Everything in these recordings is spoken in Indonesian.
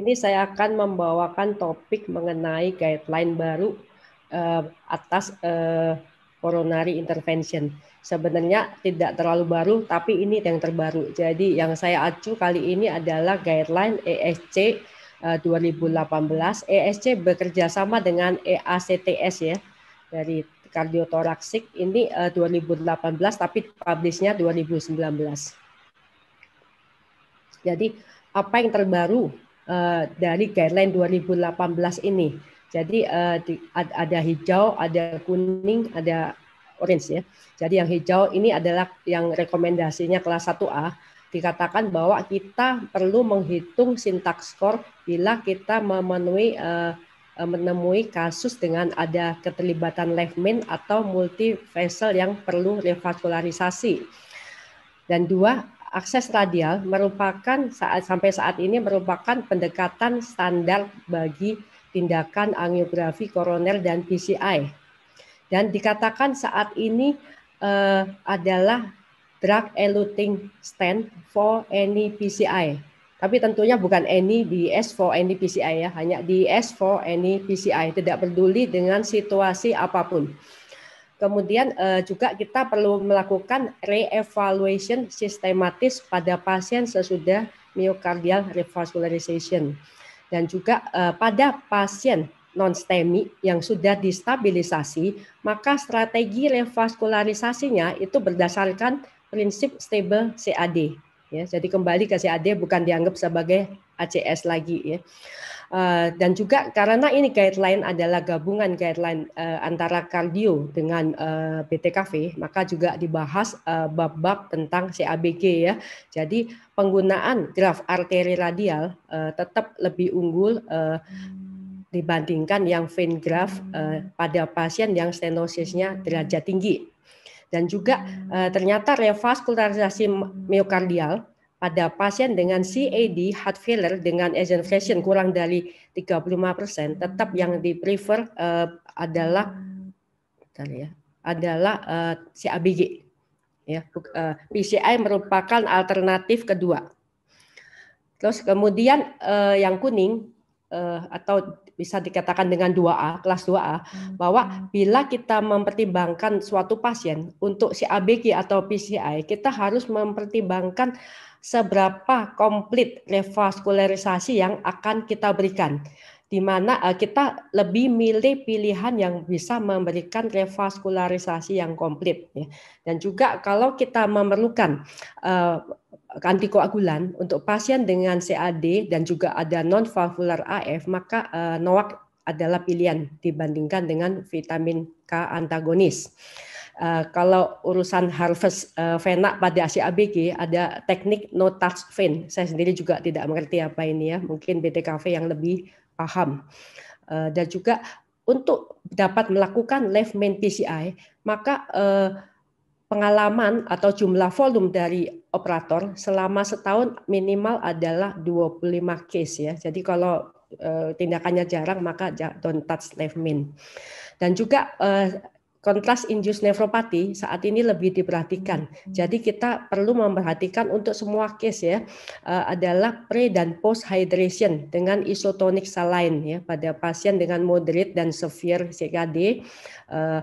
ini saya akan membawakan topik mengenai guideline baru uh, atas uh, coronary intervention. Sebenarnya tidak terlalu baru, tapi ini yang terbaru. Jadi yang saya acu kali ini adalah guideline ESC uh, 2018. ESC bekerja sama dengan EACTS ya dari kardiotoraksik ini uh, eh, 2018 tapi publishnya 2019. Jadi apa yang terbaru uh, dari guideline 2018 ini. Jadi uh, di, ada hijau, ada kuning, ada orange ya. Jadi yang hijau ini adalah yang rekomendasinya kelas 1A dikatakan bahwa kita perlu menghitung sintaks skor bila kita memenuhi uh, menemui kasus dengan ada keterlibatan left main atau multi vessel yang perlu revaskularisasi. Dan dua, akses radial merupakan saat sampai saat ini merupakan pendekatan standar bagi tindakan angiografi koroner dan PCI. Dan dikatakan saat ini uh, adalah drug eluting stand for any PCI. Tapi tentunya bukan any DS for any PCI ya, hanya DS for any PCI, tidak peduli dengan situasi apapun. Kemudian eh, juga kita perlu melakukan re-evaluation sistematis pada pasien sesudah myocardial revascularization dan juga eh, pada pasien non-STEMI yang sudah distabilisasi, maka strategi revaskularisasinya itu berdasarkan prinsip stable CAD ya jadi kembali ke CAD bukan dianggap sebagai ACS lagi ya uh, dan juga karena ini guideline adalah gabungan guideline uh, antara kardio dengan uh, eh, BTKV maka juga dibahas bab-bab uh, tentang CABG ya jadi penggunaan graf arteri radial uh, tetap lebih unggul uh, dibandingkan yang vein graft uh, pada pasien yang stenosisnya derajat tinggi dan juga uh, ternyata revaskularisasi miokardial pada pasien dengan CAD heart failure dengan Asian fashion kurang dari 35% tetap yang di prefer uh, eh, adalah ya adalah uh, eh, CABG ya uh, PCI merupakan alternatif kedua Terus kemudian uh, yang kuning uh, atau bisa dikatakan dengan 2A, kelas 2A, hmm. bahwa bila kita mempertimbangkan suatu pasien untuk si ABG atau PCI, kita harus mempertimbangkan seberapa komplit revaskularisasi yang akan kita berikan di mana eh, kita lebih milih pilihan yang bisa memberikan revaskularisasi yang komplit ya. dan juga kalau kita memerlukan uh, eh, antikoagulan untuk pasien dengan CAD dan juga ada non valvular AF maka uh, eh, NOAC adalah pilihan dibandingkan dengan vitamin K antagonis. Uh, kalau urusan harvest uh, vena pada Asia ABG ada teknik no touch vein. Saya sendiri juga tidak mengerti apa ini ya. Mungkin BTKV yang lebih paham. Eh, dan juga untuk dapat melakukan left main PCI, maka eh, pengalaman atau jumlah volume dari operator selama setahun minimal adalah 25 case ya. Jadi kalau eh, tindakannya jarang maka don't touch left main Dan juga kontras injus nefropati saat ini lebih diperhatikan. Hmm. Jadi kita perlu memperhatikan untuk semua case ya eh, adalah pre dan post hydration dengan isotonic saline ya pada pasien dengan moderate dan severe CKD eh,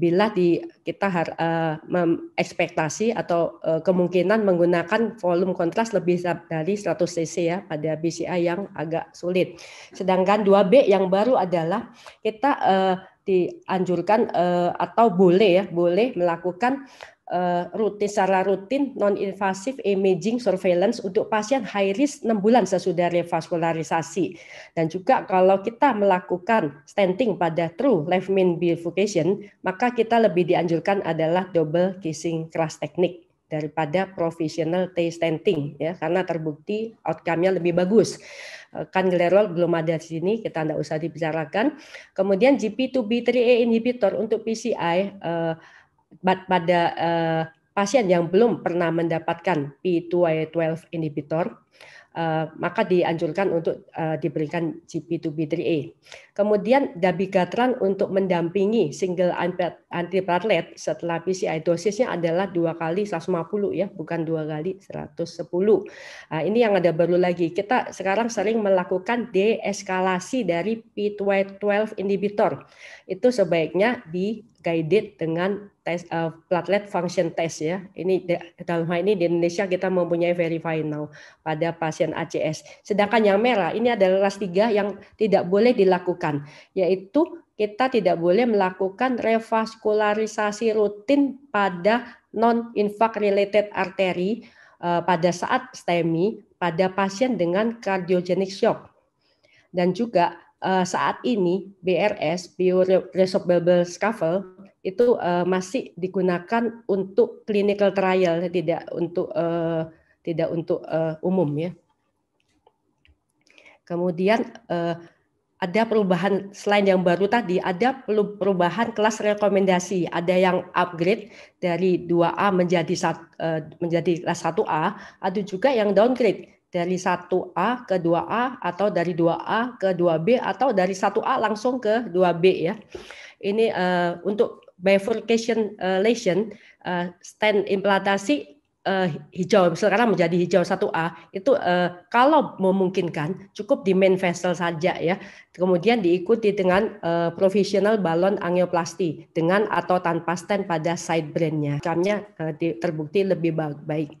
bila di kita har, uh, eh, ekspektasi atau kemungkinan menggunakan volume kontras lebih dari 100 cc ya pada BCA yang agak sulit. Sedangkan 2B yang baru adalah kita uh, dianjurkan uh, atau boleh ya boleh melakukan uh, rutin secara rutin non invasif imaging surveillance untuk pasien high risk 6 bulan sesudah revaskularisasi dan juga kalau kita melakukan stenting pada true left main bifurcation maka kita lebih dianjurkan adalah double kissing cross technique daripada professional taste testing ya karena terbukti outcome-nya lebih bagus. Eh, kan glerol belum ada di sini, kita tidak usah dibicarakan. Kemudian GP2B3A inhibitor untuk PCI eh, pada eh, pasien yang belum pernah mendapatkan P2A12 inhibitor eh, maka dianjurkan untuk eh, diberikan GP2B3A. Kemudian dabigatran untuk mendampingi single antiplatelet setelah PCI dosisnya adalah dua kali 150 ya, bukan dua kali 110. Nah, ini yang ada baru lagi. Kita sekarang sering melakukan deeskalasi dari P12 inhibitor. Itu sebaiknya di guided dengan tes uh, eh, platelet function test ya. Ini dalam hal ini di Indonesia kita mempunyai verify now pada pasien ACS. Sedangkan yang merah ini adalah kelas 3 yang tidak boleh dilakukan lakukan, yaitu kita tidak boleh melakukan revaskularisasi rutin pada non-infarct related arteri eh, pada saat STEMI pada pasien dengan cardiogenic shock. Dan juga eh, saat ini BRS bioresorbable scaffold itu eh, masih digunakan untuk clinical trial tidak untuk tidak untuk umum ya. Kemudian ada perubahan selain yang baru tadi, ada perubahan kelas rekomendasi, ada yang upgrade dari 2A menjadi e, menjadi kelas 1A, ada juga yang downgrade dari 1A ke 2A atau dari 2A ke 2B atau dari 1A langsung ke 2B ya. Ini uh, untuk bifurcation uh, lesion uh, stand implantasi uh, hijau sekarang menjadi hijau 1A itu uh, kalau memungkinkan cukup di main vessel saja ya Kemudian diikuti dengan uh, profesional balon angioplasti dengan atau tanpa stent pada side brandnya. Kamnya uh, eh, terbukti lebih baik.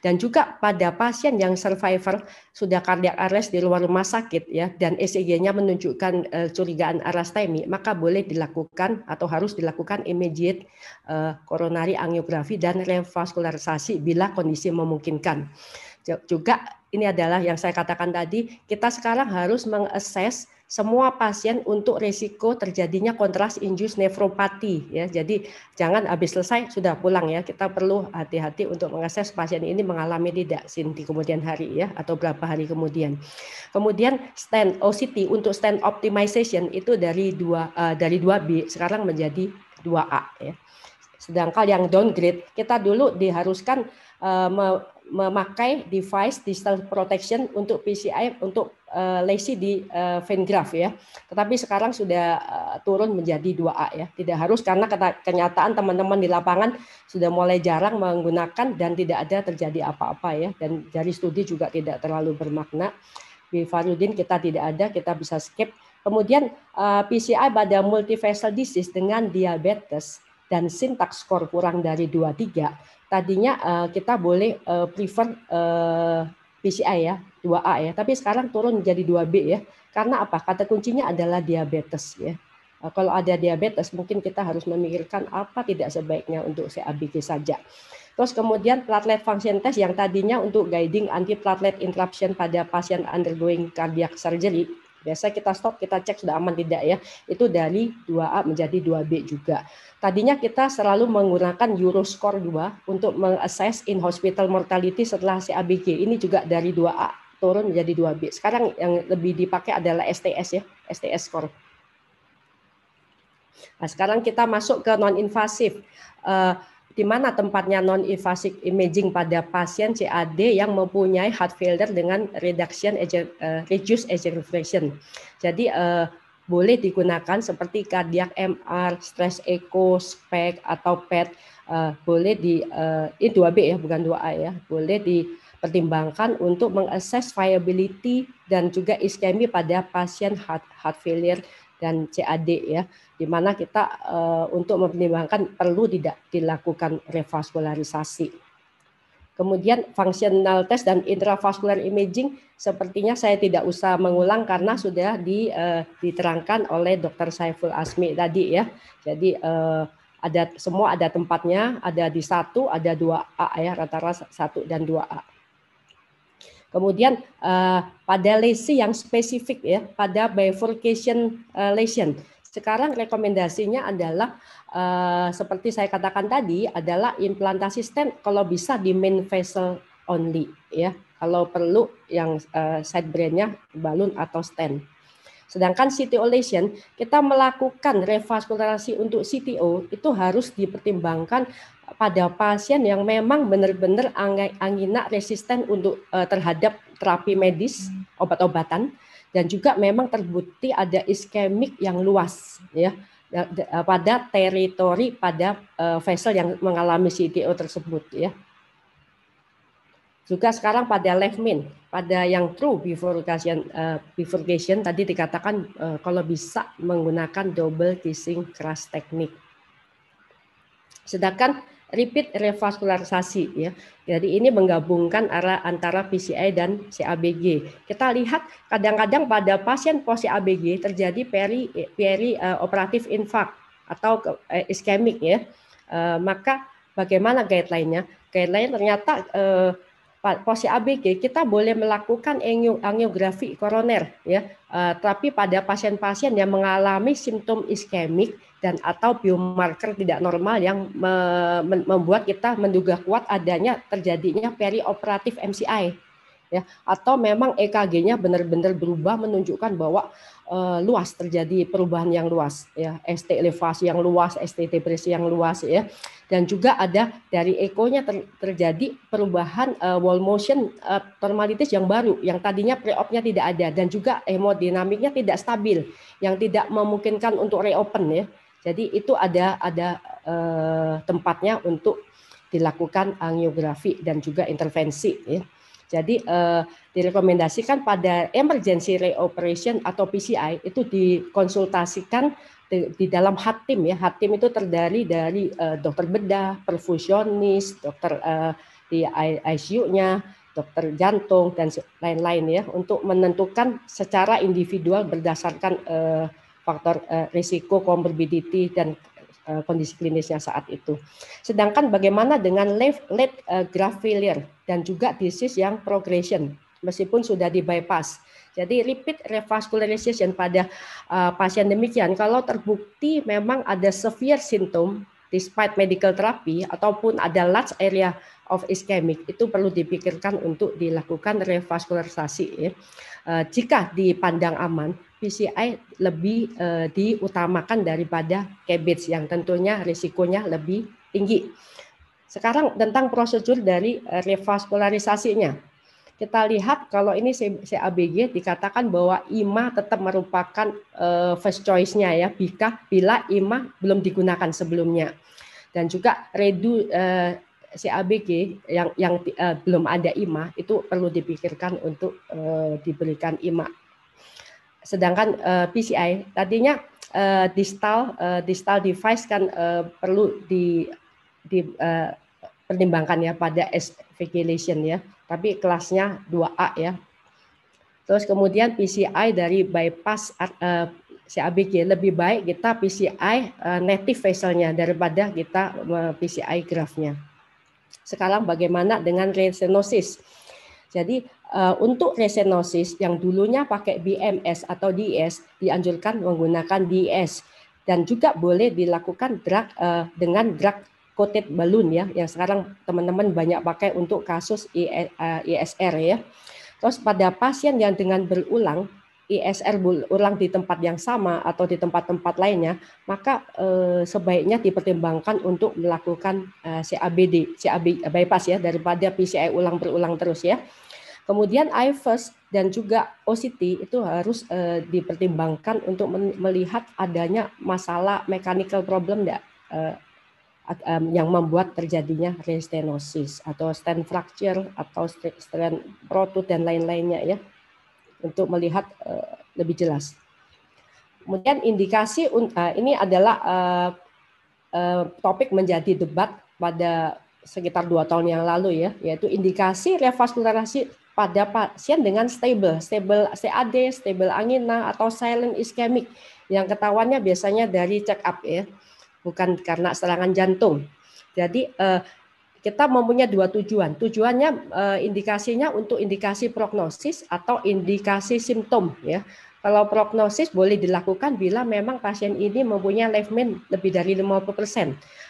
Dan juga pada pasien yang survivor sudah cardiac arrest di luar rumah sakit ya dan ECG-nya menunjukkan uh, curigaan arastemi, maka boleh dilakukan atau harus dilakukan immediate uh, coronary angiografi dan revaskularisasi bila kondisi memungkinkan. Juga ini adalah yang saya katakan tadi, kita sekarang harus mengakses semua pasien untuk risiko terjadinya kontras injus nefropati ya. Jadi jangan habis selesai sudah pulang ya. Kita perlu hati-hati untuk mengakses pasien ini mengalami tidak sin kemudian hari ya atau berapa hari kemudian. Kemudian stand OCT untuk stand optimization itu dari dua uh, dari dua b sekarang menjadi 2A ya. Sedangkan yang downgrade kita dulu diharuskan eh, memakai device digital protection untuk PCI untuk uh, eh, lesi di uh, eh, vein graft ya. Tetapi sekarang sudah uh, turun menjadi 2A ya. Tidak harus karena kenyataan teman-teman di lapangan sudah mulai jarang menggunakan dan tidak ada terjadi apa-apa ya dan dari studi juga tidak terlalu bermakna. Bifarudin kita tidak ada, kita bisa skip. Kemudian uh, PCI pada multivessel disease dengan diabetes dan sintaks skor kurang dari 23, tadinya uh, kita boleh uh, eh, prefer uh, eh, PCI ya, 2A ya, tapi sekarang turun menjadi 2B ya. Karena apa? Kata kuncinya adalah diabetes ya. kalau ada diabetes mungkin kita harus memikirkan apa tidak sebaiknya untuk CABG saja. Terus kemudian platelet function test yang tadinya untuk guiding anti platelet interruption pada pasien undergoing cardiac surgery biasanya kita stop kita cek sudah aman tidak ya itu dari 2A menjadi 2B juga tadinya kita selalu menggunakan Euro score 2 untuk mengakses in hospital mortality setelah CABG ini juga dari 2A turun menjadi 2B. Sekarang yang lebih dipakai adalah STS ya, STS score. Nah, sekarang kita masuk ke non invasif. Uh, eh, di mana tempatnya non-invasive imaging pada pasien CAD yang mempunyai heart failure dengan reduction uh, eh, ejection Jadi uh, boleh digunakan seperti cardiac MR, stress echo, SPEC atau PET uh, eh, boleh di uh, ini 2B ya bukan 2A ya. Boleh dipertimbangkan untuk mengakses viability dan juga iskemi pada pasien heart, heart failure dan CAD ya, di mana kita uh, untuk mempertimbangkan perlu tidak dilakukan revaskularisasi. Kemudian fungsional test dan intravascular imaging sepertinya saya tidak usah mengulang karena sudah di, uh, diterangkan oleh Dr. Saiful Asmi tadi ya. Jadi uh, ada semua ada tempatnya, ada di satu, ada dua A ya, rata-rata satu dan dua A. Kemudian uh, pada lesi yang spesifik ya, pada bifurcation uh, lesion. Sekarang rekomendasinya adalah uh, seperti saya katakan tadi adalah implantasi stent kalau bisa di main vessel only ya. Kalau perlu yang uh, side brandnya balon atau stent. Sedangkan CTO lesion, kita melakukan revaskularisasi untuk CTO itu harus dipertimbangkan pada pasien yang memang benar-benar angina resisten untuk uh, terhadap terapi medis hmm. obat-obatan dan juga memang terbukti ada iskemik yang luas ya, ya eh, pada teritori pada uh, vessel yang mengalami CTO tersebut ya. Juga sekarang pada left main, pada yang true bifurcation, uh, bifurcation tadi dikatakan uh, kalau bisa menggunakan double kissing crush teknik. Sedangkan repeat revaskularisasi ya. Jadi ini menggabungkan arah antara PCI dan CABG. Kita lihat kadang-kadang pada pasien post CABG terjadi peri peri uh, operatif infak atau uh, eh, iskemik ya. Uh, maka bagaimana guideline-nya? Guideline ternyata uh, posisi ABG kita boleh melakukan angiografi koroner ya. Uh, tapi pada pasien-pasien yang mengalami simptom iskemik dan atau biomarker tidak normal yang membuat kita menduga kuat adanya terjadinya perioperatif MCI ya atau memang EKG-nya benar-benar berubah menunjukkan bahwa uh, luas terjadi perubahan yang luas ya ST elevasi yang luas ST depresi yang luas ya dan juga ada dari ekonya ter terjadi perubahan uh, wall motion uh, thermalitis yang baru yang tadinya pre-op-nya tidak ada dan juga hemodinamiknya tidak stabil yang tidak memungkinkan untuk reopen ya jadi itu ada ada eh, tempatnya untuk dilakukan angiografi eh, dan juga intervensi. Ya. Jadi eh, direkomendasikan pada emergency reoperation atau PCI itu dikonsultasikan di, di dalam tim ya. tim itu terdiri dari eh, dokter bedah, perfusionis, dokter eh, di ICU-nya, dokter jantung dan lain-lain ya untuk menentukan secara individual berdasarkan eh, faktor uh, risiko comorbidity dan uh, kondisi klinisnya saat itu. Sedangkan bagaimana dengan late, late uh, graft failure dan juga disease yang progression meskipun sudah di bypass. Jadi repeat revascularization pada uh, pasien demikian kalau terbukti memang ada severe symptom despite medical therapy ataupun ada large area of ischemic itu perlu dipikirkan untuk dilakukan revascularisasi ya. Uh, jika dipandang aman PCI lebih uh, diutamakan daripada cabbage yang tentunya risikonya lebih tinggi. Sekarang tentang prosedur dari uh, eh, revaskularisasinya. Kita lihat kalau ini CABG dikatakan bahwa IMA tetap merupakan uh, first choice-nya ya, bila, bila IMA belum digunakan sebelumnya. Dan juga redu uh, CABG yang yang uh, belum ada IMA itu perlu dipikirkan untuk uh, diberikan IMA sedangkan uh, eh, PCI tadinya uh, distal uh, distal device kan uh, perlu di di uh, ya pada evacuation ya tapi kelasnya 2A ya terus kemudian PCI dari bypass uh, CABG lebih baik kita PCI uh, native vesselnya daripada kita uh, PCI graph-nya sekarang bagaimana dengan restenosis jadi Eh, untuk resenosis yang dulunya pakai BMS atau DS dianjurkan menggunakan DS dan juga boleh dilakukan drug eh, dengan drug coated balloon ya yang sekarang teman-teman banyak pakai untuk kasus ISR e, eh, ya. Terus pada pasien yang dengan berulang ISR berulang di tempat yang sama atau di tempat-tempat lainnya, maka eh, sebaiknya dipertimbangkan untuk melakukan eh, CABD, CAB bypass ya daripada PCI ulang berulang terus ya. Kemudian IFES dan juga OCT itu harus eh, dipertimbangkan untuk melihat adanya masalah mechanical problem enggak, eh, yang membuat terjadinya restenosis atau stent fracture atau stent protus dan lain-lainnya ya untuk melihat uh, lebih jelas. Kemudian indikasi uh, ini adalah uh, uh, topik menjadi debat pada sekitar dua tahun yang lalu ya yaitu indikasi revaskularisasi pada pasien dengan stable, stable CAD, stable angina atau silent ischemic yang ketahuannya biasanya dari check up ya, bukan karena serangan jantung. Jadi eh, kita mempunyai dua tujuan. Tujuannya eh, indikasinya untuk indikasi prognosis atau indikasi simptom ya. Kalau prognosis boleh dilakukan bila memang pasien ini mempunyai left main lebih dari 50%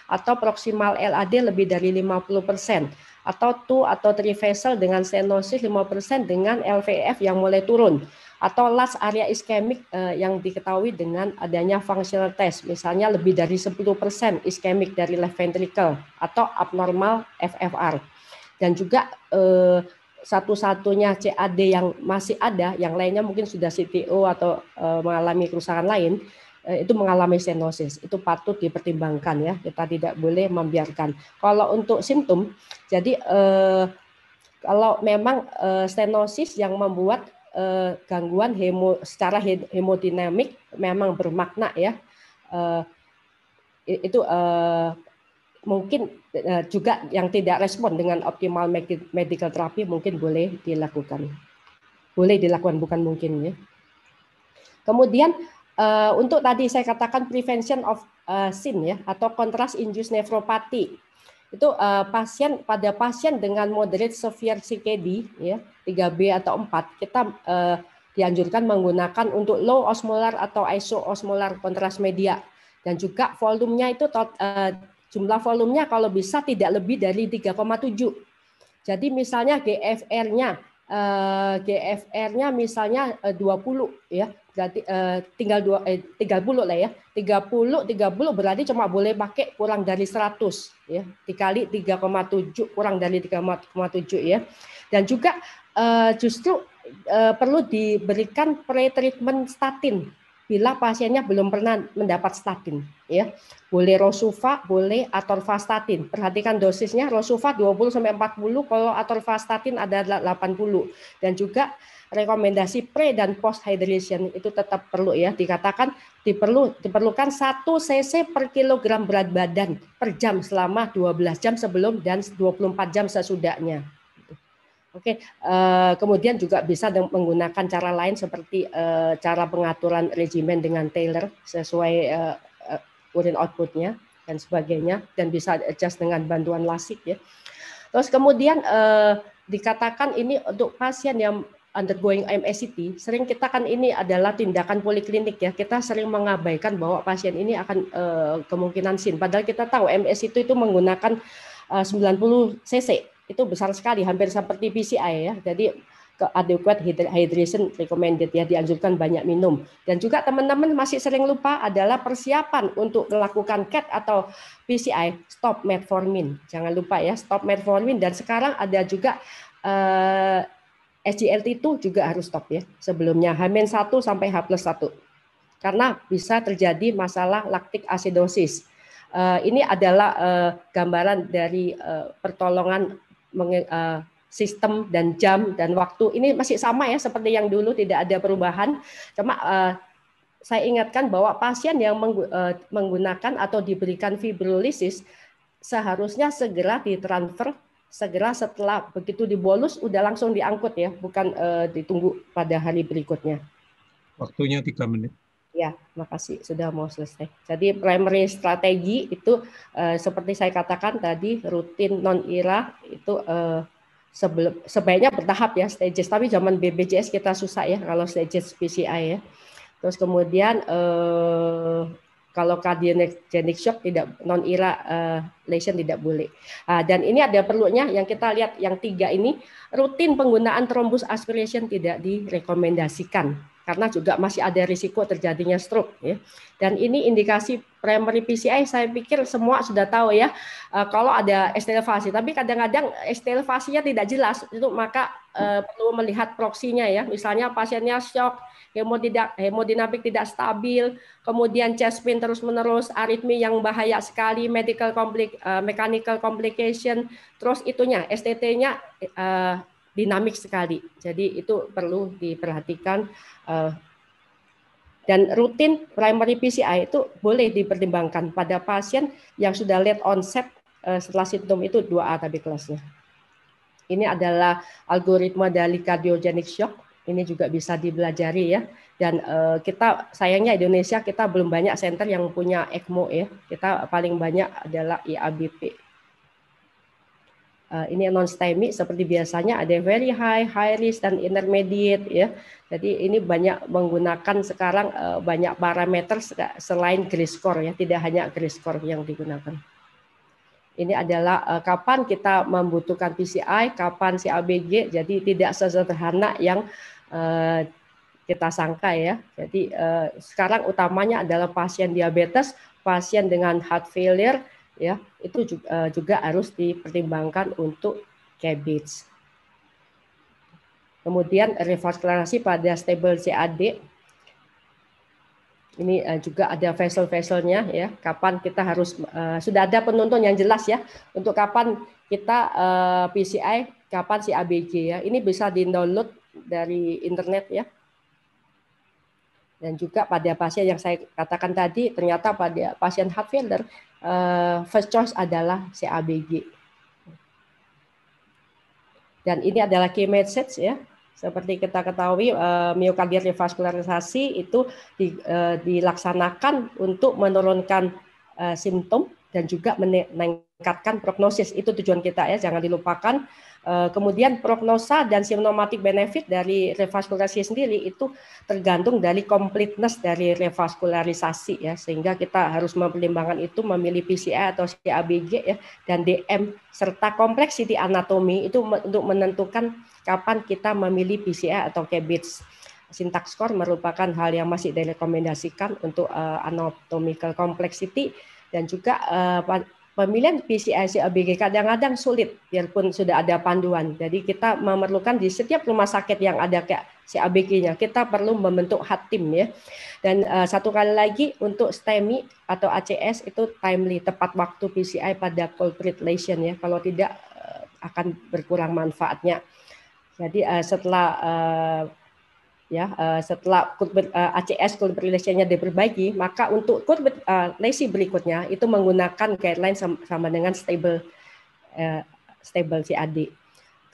atau proximal LAD lebih dari 50% atau 2 atau 3 vessel dengan stenosis 5% dengan LVF yang mulai turun atau last area iskemik eh, yang diketahui dengan adanya functional test misalnya lebih dari 10% iskemik dari left ventricle atau abnormal FFR dan juga eh, satu-satunya CAD yang masih ada, yang lainnya mungkin sudah CTO atau eh, mengalami kerusakan lain, Eh, itu mengalami stenosis. Itu patut dipertimbangkan ya. Kita tidak boleh membiarkan. Kalau untuk simptom, jadi eh, kalau memang eh, stenosis yang membuat eh, gangguan hemo secara hemodinamik memang bermakna ya. Eh, itu eh, mungkin eh, juga yang tidak respon dengan optimal medical terapi mungkin boleh dilakukan. Boleh dilakukan bukan mungkin ya. Kemudian uh, untuk tadi saya katakan prevention of uh, sin ya atau kontras induced nefropati itu uh, pasien pada pasien dengan moderate severe CKD ya 3B atau 4 kita uh, dianjurkan menggunakan untuk low osmolar atau iso osmolar kontras media dan juga volumenya itu uh, jumlah volumenya kalau bisa tidak lebih dari 3,7. Jadi misalnya GFR-nya uh, GFR-nya misalnya uh, 20 ya berarti eh, tinggal dua eh, 30 lah ya. 30 30 berarti cuma boleh pakai kurang dari 100 ya. Dikali 3,7 kurang dari 3,7 ya. Dan juga eh, justru eh, perlu diberikan pre-treatment statin bila pasiennya belum pernah mendapat statin ya. Boleh Rosuva, boleh atorvastatin. Perhatikan dosisnya Rosuva 20 sampai 40, kalau atorvastatin ada 80 dan juga rekomendasi pre dan post hydration itu tetap perlu ya dikatakan diperlu diperlukan 1 cc per kilogram berat badan per jam selama 12 jam sebelum dan 24 jam sesudahnya. Oke, okay. uh, eh, kemudian juga bisa menggunakan cara lain seperti uh, cara pengaturan regimen dengan tailor sesuai uh, eh, uh, urin outputnya dan sebagainya, dan bisa adjust dengan bantuan lasik ya. Terus kemudian uh, dikatakan ini untuk pasien yang undergoing MSCT, sering kita kan ini adalah tindakan poliklinik ya, kita sering mengabaikan bahwa pasien ini akan uh, kemungkinan sin, padahal kita tahu MSCT itu menggunakan uh, 90 cc itu besar sekali, hampir seperti PCI ya. Jadi ke adequate hydration recommended ya dianjurkan banyak minum. Dan juga teman-teman masih sering lupa adalah persiapan untuk melakukan CAT atau PCI, stop metformin. Jangan lupa ya, stop metformin dan sekarang ada juga eh, SGLT 2 juga harus stop ya sebelumnya h 1 sampai H plus 1 karena bisa terjadi masalah laktik asidosis. Uh, ini adalah uh, gambaran dari uh, pertolongan uh, sistem dan jam dan waktu ini masih sama ya seperti yang dulu tidak ada perubahan cuma eh, saya ingatkan bahwa pasien yang eh, menggunakan atau diberikan fibrolisis seharusnya segera ditransfer segera setelah begitu dibolus udah langsung diangkut ya bukan ditunggu pada hari berikutnya waktunya tiga menit Ya, makasih sudah mau selesai. Jadi primary strategi itu eh, seperti saya katakan tadi rutin non ira itu eh, sebelum sebaiknya bertahap ya stages. Tapi zaman BBJS kita susah ya kalau stages PCI ya. Terus kemudian eh, kalau cardiogenic shock tidak non ira uh, eh, lesion tidak boleh. Uh, dan ini ada perlunya yang kita lihat yang tiga ini rutin penggunaan trombus aspiration tidak direkomendasikan karena juga masih ada risiko terjadinya stroke ya. Dan ini indikasi primary PCI saya pikir semua sudah tahu ya eh, kalau ada estelvasi tapi kadang-kadang estelvasinya tidak jelas itu maka eh, perlu melihat proksinya ya. Misalnya pasiennya shock, hemodidak, hemodinamik tidak stabil, kemudian chest pain terus-menerus, aritmi yang bahaya sekali, medical complic eh, mechanical complication, terus itunya STT-nya dinamik sekali. Jadi itu perlu diperhatikan eh, dan rutin primary PCI itu boleh dipertimbangkan pada pasien yang sudah late onset eh, setelah sintom itu 2A tadi kelasnya. Ini adalah algoritma dari cardiogenic shock. Ini juga bisa dibelajari ya. Dan eh, kita sayangnya Indonesia kita belum banyak center yang punya ECMO ya. Kita paling banyak adalah IABP e uh, ini non STEMI seperti biasanya ada very high, high risk dan intermediate ya. Jadi ini banyak menggunakan sekarang uh, banyak parameter selain grade score ya, tidak hanya grade score yang digunakan. Ini adalah uh, kapan kita membutuhkan PCI, kapan CABG. Jadi tidak sesederhana yang uh, kita sangka ya. Jadi uh, sekarang utamanya adalah pasien diabetes, pasien dengan heart failure, ya itu juga, eh, juga harus dipertimbangkan untuk cabbage. Kemudian revaskularasi pada stable CAD ini eh, juga ada vessel-vesselnya ya. Kapan kita harus uh, sudah ada penonton yang jelas ya untuk kapan kita uh, PCI, kapan si CABG ya. Ini bisa di-download dari internet ya dan juga pada pasien yang saya katakan tadi ternyata pada pasien heart failure eh, first choice adalah CABG dan ini adalah key message ya seperti kita ketahui eh, miokardial revaskularisasi itu eh, dilaksanakan untuk menurunkan simptom dan juga meningkatkan prognosis itu tujuan kita ya jangan dilupakan Eh, kemudian prognosa dan simptomatik benefit dari revaskularisasi sendiri itu tergantung dari completeness dari revaskularisasi ya sehingga kita harus mempertimbangkan itu memilih PCA atau CABG ya dan DM serta kompleksiti anatomi itu untuk menentukan kapan kita memilih PCA atau CABG. Sintak skor merupakan hal yang masih direkomendasikan untuk uh, anatomical complexity dan juga eh, pemilihan PCIC OBG kadang-kadang sulit biarpun sudah ada panduan. Jadi kita memerlukan di setiap rumah sakit yang ada kayak abg nya kita perlu membentuk hat tim ya. Dan uh, satu kali lagi untuk STEMI atau ACS itu timely tepat waktu PCI pada culprit lesion ya. Kalau tidak eh, akan berkurang manfaatnya. Jadi uh, setelah uh, ya uh, setelah uh, eh, ACS corporate relationnya diperbaiki maka untuk kurbit uh, eh, lesi berikutnya itu menggunakan guideline sama, sama dengan stable uh, stable CAD.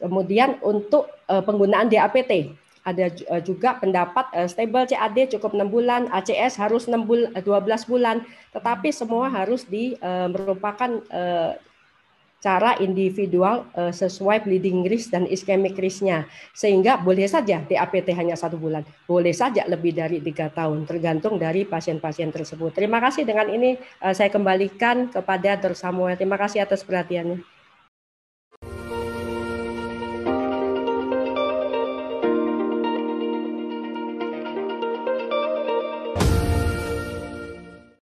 Kemudian untuk uh, penggunaan DAPT ada juga pendapat uh, stable CAD cukup 6 bulan, ACS harus 6 dua 12 bulan, tetapi semua harus di uh, merupakan uh, cara individual uh, sesuai bleeding risk dan ischemic risknya sehingga boleh saja DAPT hanya satu bulan boleh saja lebih dari tiga tahun tergantung dari pasien-pasien tersebut terima kasih dengan ini uh, saya kembalikan kepada Dr. Samuel terima kasih atas perhatiannya